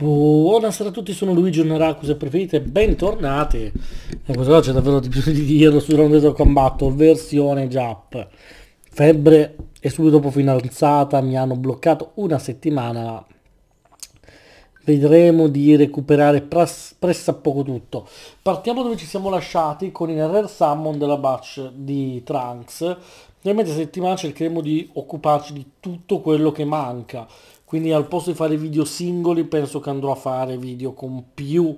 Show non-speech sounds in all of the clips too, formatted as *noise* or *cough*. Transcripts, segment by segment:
Buonasera a tutti, sono Luigi Onaraku, se preferite, bentornati. E questo qua c'è davvero di più di ieri su Rondeto Combatto, versione Jap. Febbre e subito dopo finanzata, mi hanno bloccato una settimana, vedremo di recuperare presso poco tutto. Partiamo dove ci siamo lasciati con il Rare Summon della Batch di Trunks. Nella mezza settimana cercheremo di occuparci di tutto quello che manca quindi al posto di fare video singoli penso che andrò a fare video con più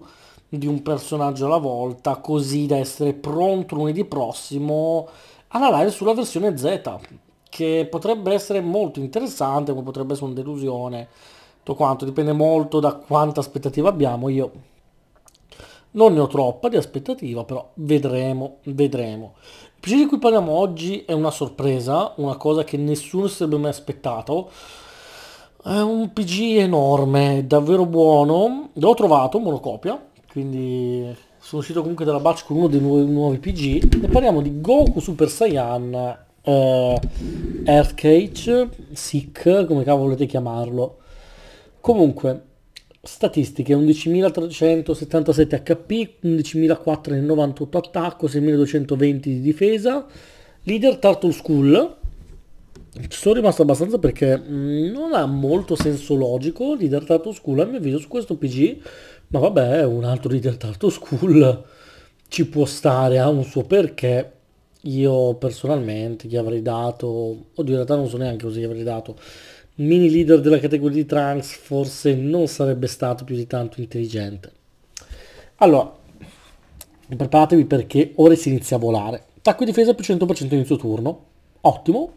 di un personaggio alla volta, così da essere pronto lunedì prossimo alla live sulla versione Z, che potrebbe essere molto interessante, ma potrebbe essere una delusione, tutto quanto, dipende molto da quanta aspettativa abbiamo, io non ne ho troppa di aspettativa, però vedremo, vedremo. Il PC di cui parliamo oggi è una sorpresa, una cosa che nessuno si sarebbe mai aspettato, è un PG enorme, davvero buono. L'ho trovato, monocopia, quindi sono uscito comunque dalla batch con uno dei nuovi, nuovi PG. E parliamo di Goku Super Saiyan eh, Earthcage, Sick, come cavolo volete chiamarlo. Comunque, statistiche, 11.377 HP, 11.498 attacco, 6.220 di difesa. Leader Turtle School, ci Sono rimasto abbastanza perché non ha molto senso logico Leader Turtle School a mio avviso su questo PG, ma vabbè, un altro Leader Turtle School ci può stare, ha un suo perché. Io personalmente gli avrei dato, oddio in realtà non so neanche cosa gli avrei dato, mini leader della categoria di Trunks forse non sarebbe stato più di tanto intelligente. Allora, preparatevi perché ora si inizia a volare. Attacco e difesa più 100% inizio turno, ottimo,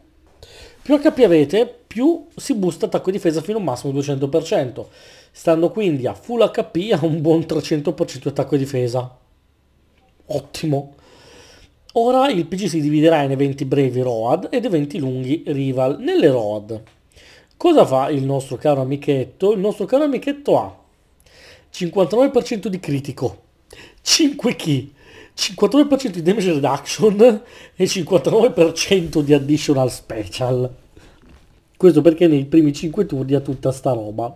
più HP avete, più si boosta attacco e difesa fino a un massimo 200%, stando quindi a full HP ha un buon 300% di attacco e difesa. Ottimo! Ora il PG si dividerà in eventi brevi ROAD ed eventi lunghi Rival. Nelle ROAD, cosa fa il nostro caro amichetto? Il nostro caro amichetto ha 59% di critico, 5 key, 59% di damage reduction e 59% di additional special. Questo perché nei primi 5 turni ha tutta sta roba.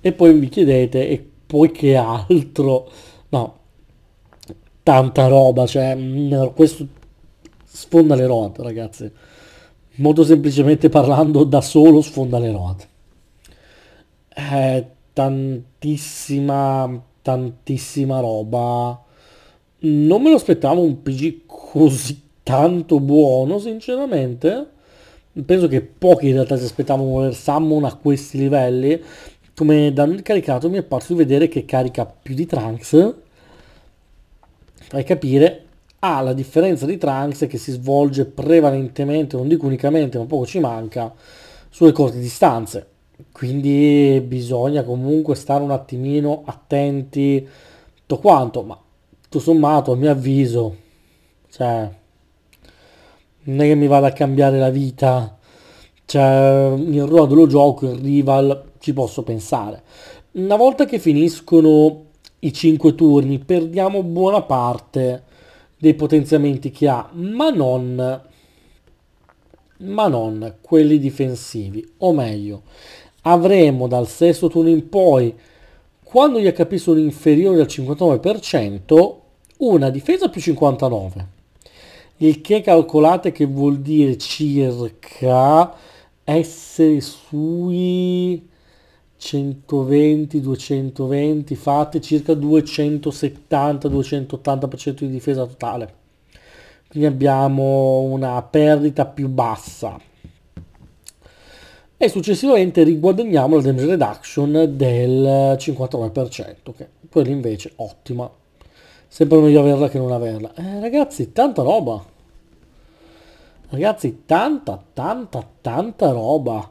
E poi vi chiedete, e poi che altro? No, tanta roba, cioè mm, questo sfonda le ruote ragazzi. Molto semplicemente parlando, da solo sfonda le ruote. Eh, È tantissima, tantissima roba non me lo aspettavo un PG così tanto buono, sinceramente. Penso che pochi in realtà si aspettavano voler Summon a questi livelli. Come danno caricato mi è parso di vedere che carica più di Trunks. Fai capire, ha ah, la differenza di Trunks che si svolge prevalentemente, non dico unicamente, ma poco ci manca, sulle corte distanze. Quindi bisogna comunque stare un attimino attenti tutto quanto, ma tutto sommato a mio avviso cioè non è che mi vada a cambiare la vita cioè il ruolo lo gioco il rival ci posso pensare una volta che finiscono i 5 turni perdiamo buona parte dei potenziamenti che ha ma non ma non quelli difensivi o meglio avremo dal sesto turno in poi quando gli HP sono inferiori al 59%, una difesa più 59. Il che calcolate che vuol dire circa essere sui 120, 220, fate circa 270, 280% di difesa totale. Quindi abbiamo una perdita più bassa e successivamente riguadagniamo la damage reduction del 59%, che quella invece ottima. Sempre meglio averla che non averla. Eh, ragazzi, tanta roba. Ragazzi, tanta, tanta, tanta roba.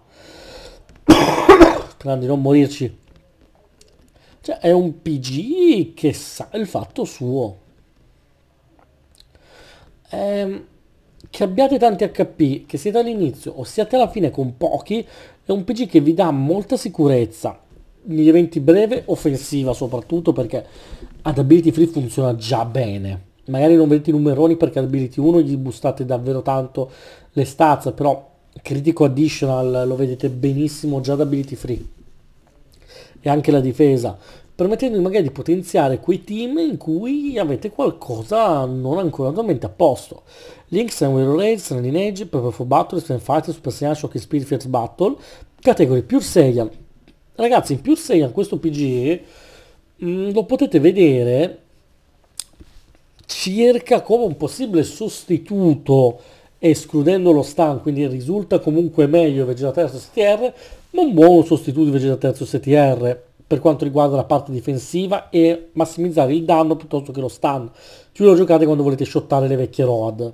Tranne *coughs* di non morirci. Cioè, è un PG che sa il fatto suo. Ehm che abbiate tanti HP, che siete all'inizio o siate alla fine con pochi, è un PG che vi dà molta sicurezza. Negli eventi breve, offensiva soprattutto perché ad ability free funziona già bene. Magari non vedete i numeroni perché ad ability 1 gli boostate davvero tanto le stazze, però critico additional lo vedete benissimo già ad ability free. E anche la difesa permettendovi magari di potenziare quei team in cui avete qualcosa non ancora totalmente a posto. Links and Will Raids, Lineage, Purple for Battle, Stand Fighter, Super Saiyan, Shock Spirit, Fiat Battle, categorie Pure Saiyan. Ragazzi, in Pure Saiyan questo PG mh, mm, lo potete vedere circa come un possibile sostituto escludendo lo stun, quindi risulta comunque meglio Vegeta Terzo STR, ma un buon sostituto di Vegeta Terzo STR per quanto riguarda la parte difensiva e massimizzare il danno piuttosto che lo stun. Più lo giocate quando volete shottare le vecchie Road.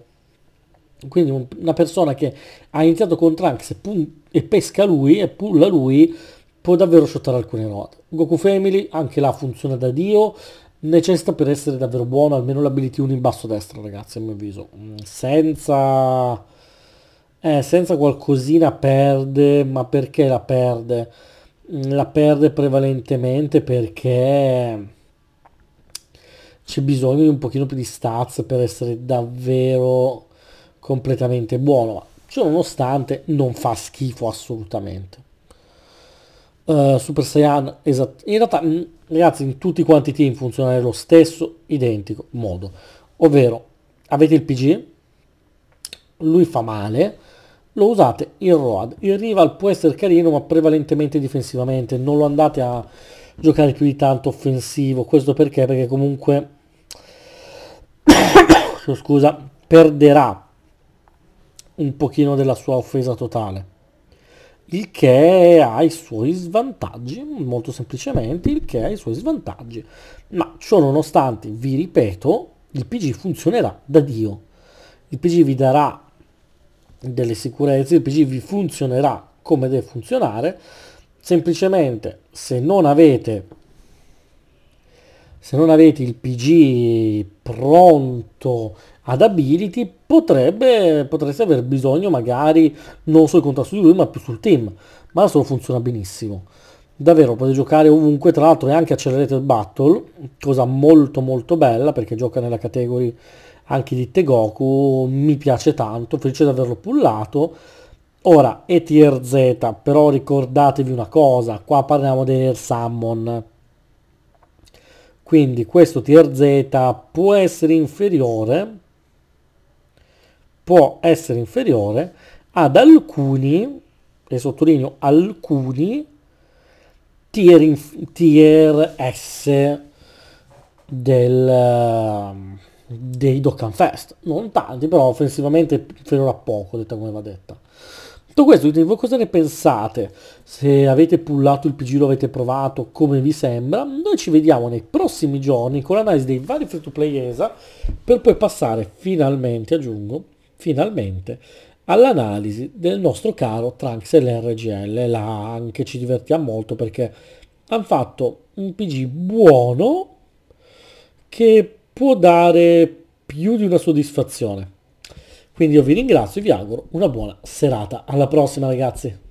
Quindi una persona che ha iniziato con Trunks e, pun- e pesca lui e pulla lui può davvero shottare alcune Road. Goku Family anche là funziona da Dio, necessita per essere davvero buono almeno l'ability 1 in basso destra ragazzi a mio avviso. Mm, senza... Eh, senza qualcosina perde, ma perché la perde? la perde prevalentemente perché c'è bisogno di un pochino più di stats per essere davvero completamente buono, ma ciononostante non fa schifo assolutamente. Uh, Super Saiyan, esatto, in realtà mh, mm, ragazzi in tutti quanti i team funziona nello stesso identico modo, ovvero avete il PG, lui fa male, lo usate in Road, il rival può essere carino ma prevalentemente difensivamente, non lo andate a giocare più di tanto offensivo, questo perché? Perché comunque, *coughs* oh, scusa, perderà un pochino della sua offesa totale, il che ha i suoi svantaggi, molto semplicemente il che ha i suoi svantaggi, ma ciò nonostante, vi ripeto, il PG funzionerà da Dio, il PG vi darà delle sicurezze, il PG vi funzionerà come deve funzionare, semplicemente se non avete, se non avete il PG pronto ad ability potrebbe, potreste aver bisogno magari non sul contrasto di lui ma più sul team, ma solo funziona benissimo. Davvero potete giocare ovunque, tra l'altro è anche Accelerated Battle, cosa molto molto bella perché gioca nella categoria anche di Tegoku mi piace tanto, felice di averlo pullato. Ora, è tier Z, però ricordatevi una cosa, qua parliamo dei Rare Summon. Quindi questo tier Z può essere inferiore, può essere inferiore ad alcuni, e sottolineo alcuni, tier, tier S del dei Dokkan Fest. Non tanti, però offensivamente finora poco, detta come va detta. Tutto questo, voi cosa ne pensate? Se avete pullato il PG, lo avete provato, come vi sembra? Noi ci vediamo nei prossimi giorni con l'analisi dei vari free to play ESA per poi passare finalmente, aggiungo, finalmente all'analisi del nostro caro Trunks e l'RGL. Là anche ci divertiamo molto perché hanno fatto un PG buono che può dare più di una soddisfazione. Quindi io vi ringrazio e vi auguro una buona serata. Alla prossima ragazzi!